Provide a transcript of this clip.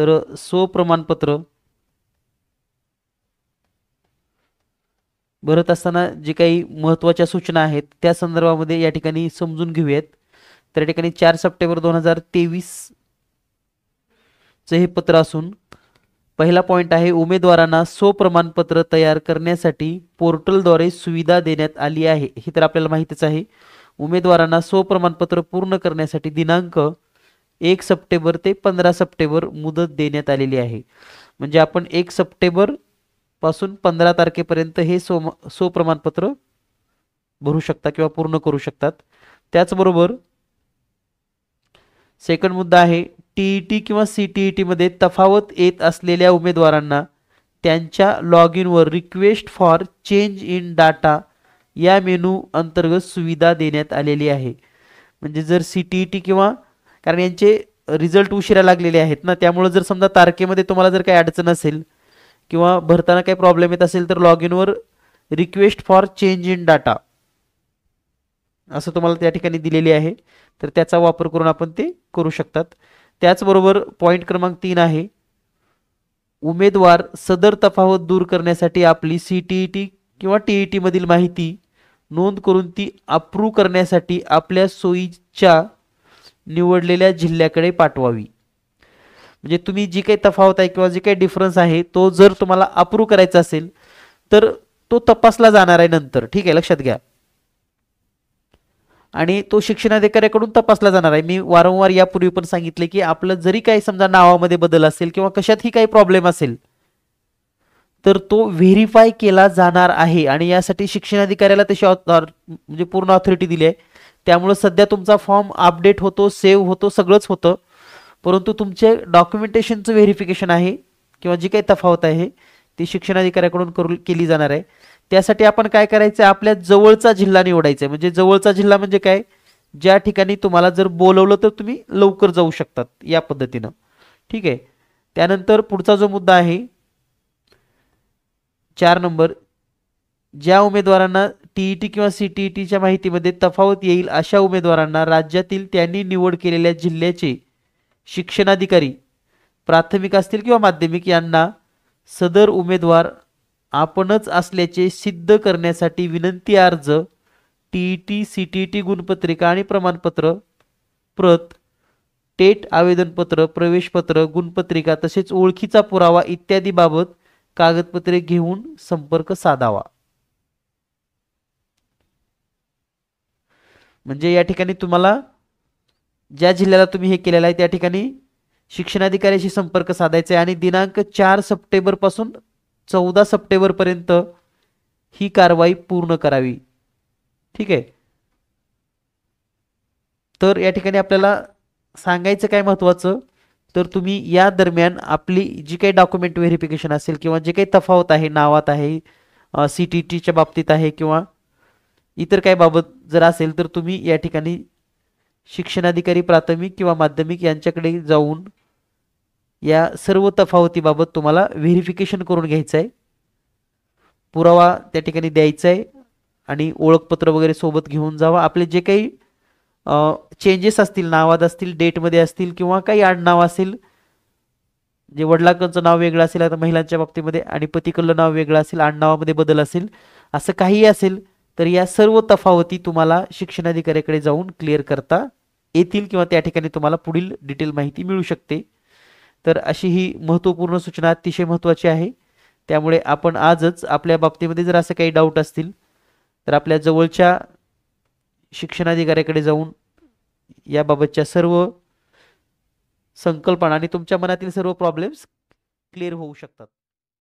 तर सो प्रमाणपत्र भरत असताना जे काही महत्त्वाच्या सूचना आहेत त्या संदर्भामध्ये या ठिकाणी समजून घेऊयात तर या ठिकाणी चार सप्टेंबर दोन हजार तेवीसचं हे पत्र असून पहिला पॉइंट आहे उमेदवारांना सो प्रमाणपत्र तयार करण्यासाठी पोर्टलद्वारे सुविधा देण्यात आली आहे हे तर आपल्याला माहितीच आहे उमेदवारांना सो प्रमाणपत्र पूर्ण करण्यासाठी दिनांक एक सप्टेंबर ते पंधरा सप्टेंबर मुदत देण्यात आलेली आहे म्हणजे आपण एक सप्टेंबर पासून पंधरा तारखेपर्यंत हे सो सो प्रमाणपत्र भरू शकता किंवा पूर्ण करू शकतात त्याचबरोबर सेकंड मुद्दा आहे टीईटी e किंवा सी टी ई e टीमध्ये तफावत येत असलेल्या उमेदवारांना त्यांच्या लॉग इनवर request for change in data या मेनू अंतर्गत सुविधा देण्यात आलेली आहे म्हणजे जर सी टी ई टी किंवा कारण यांचे रिझल्ट उशिरा लागलेले आहेत ना त्यामुळे जर समजा तारखेमध्ये तुम्हाला जर काही अडचण असेल किंवा भरताना काही प्रॉब्लेम येत असेल तर लॉग इनवर request for change in data असं तुम्हाला त्या ठिकाणी दिलेली आहे तर त्याचा वापर करून आपण ते करू शकतात त्याचबरोबर पॉईंट क्रमांक तीन आहे उमेदवार सदर तफावत दूर करण्यासाठी आपली सी टी ई टी किंवा टी ई e टीमधील माहिती नोंद करून ती अप्रूव्ह करण्यासाठी आपल्या सोयीच्या निवडलेल्या जिल्ह्याकडे पाठवावी म्हणजे तुम्ही जी काही तफावत आहे किंवा जे काही डिफरन्स आहे तो जर तुम्हाला अप्रूव्ह करायचा असेल तर तो तपासला जाणार आहे नंतर ठीक आहे लक्षात घ्या आणि तो शिक्षणाधिकाऱ्याकडून तपासला जाणार आहे मी वारंवार यापूर्वी पण सांगितले की आपलं जरी काही समजा नावामध्ये बदल असेल किंवा कशातही काही प्रॉब्लेम असेल तर तो व्हेरीफाय केला जाणार आहे आणि यासाठी शिक्षणाधिकाऱ्याला तशी म्हणजे पूर्ण ऑथॉरिटी दिली आहे त्यामुळे सध्या तुमचा फॉर्म अपडेट होतो सेव्ह होतो सगळंच होतं परंतु तुमचे डॉक्युमेंटेशनचं व्हेरिफिकेशन आहे किंवा जी काही तफावत आहे ती शिक्षणाधिकाऱ्याकडून करू केली जाणार आहे त्यासाठी आपण काय करायचं आपल्या जवळचा जिल्हा निवडायचा आहे म्हणजे जवळचा जिल्हा म्हणजे काय ज्या ठिकाणी तुम्हाला जर बोलवलं तर तुम्ही लवकर जाऊ शकतात या पद्धतीनं ठीक आहे त्यानंतर पुढचा जो मुद्दा आहे चार नंबर ज्या उमेदवारांना टीईटी e किंवा सीटीईटीच्या e माहितीमध्ये तफावत येईल अशा उमेदवारांना राज्यातील त्यांनी निवड केलेल्या जिल्ह्याचे शिक्षणाधिकारी प्राथमिक असतील किंवा माध्यमिक यांना सदर उमेदवार आपणच असल्याचे सिद्ध करण्यासाठी विनंती अर्ज टीईटी सीटीईटी e गुणपत्रिका आणि प्रमाणपत्र प्रत टेट आवेदनपत्र प्रवेशपत्र गुणपत्रिका तसेच ओळखीचा पुरावा इत्यादी बाबत कागदपत्रे घेऊन संपर्क साधावा म्हणजे या ठिकाणी तुम्हाला ज्या जिल्ह्याला तुम्ही हे केलेलं आहे त्या ठिकाणी शिक्षणाधिकाऱ्याशी संपर्क साधायचा आहे आणि दिनांक चार सप्टेंबरपासून चौदा सप्टेंबरपर्यंत ही कारवाई पूर्ण करावी ठीक आहे तर या ठिकाणी आपल्याला सांगायचं काय महत्त्वाचं तर तुम्ही या दरम्यान आपली जी काही डॉक्युमेंट व्हेरिफिकेशन असेल किंवा जे काही तफावत आहे नावात आहे सी टी टीच्या बाबतीत आहे किंवा इतर काही बाबत जर असेल तर तुम्ही या ठिकाणी शिक्षणाधिकारी प्राथमिक किंवा माध्यमिक यांच्याकडे जाऊन या सर्व तफावतीबाबत तुम्हाला व्हेरिफिकेशन करून घ्यायचं आहे पुरावा त्या ठिकाणी द्यायचा आहे आणि ओळखपत्र वगैरे सोबत घेऊन जावा आपले जे काही चेंजेस असतील नावात असतील डेटमध्ये असतील किंवा काही आडनाव असेल जे वडिलांकडचं नाव वेगळं असेल आता महिलांच्या बाबतीमध्ये आणि पतिकडलं नाव वेगळं असेल आडनावामध्ये बदल असेल असं काहीही असेल तर या सर्व तफावती तुम्हाला शिक्षणाधिकाऱ्याकडे जाऊन क्लिअर करता येतील किंवा त्या ठिकाणी तुम्हाला पुढील डिटेल माहिती मिळू शकते तर अशी ही महत्त्वपूर्ण सूचना अतिशय महत्त्वाची आहे त्यामुळे आपण आजच आपल्या बाबतीमध्ये जर असे काही डाऊट असतील तर आपल्या जवळच्या शिक्षणाधिकाऱ्याकडे जाऊन याबाबतच्या सर्व संकल्पना आणि तुमच्या मनातील सर्व प्रॉब्लेम्स क्लिअर होऊ शकतात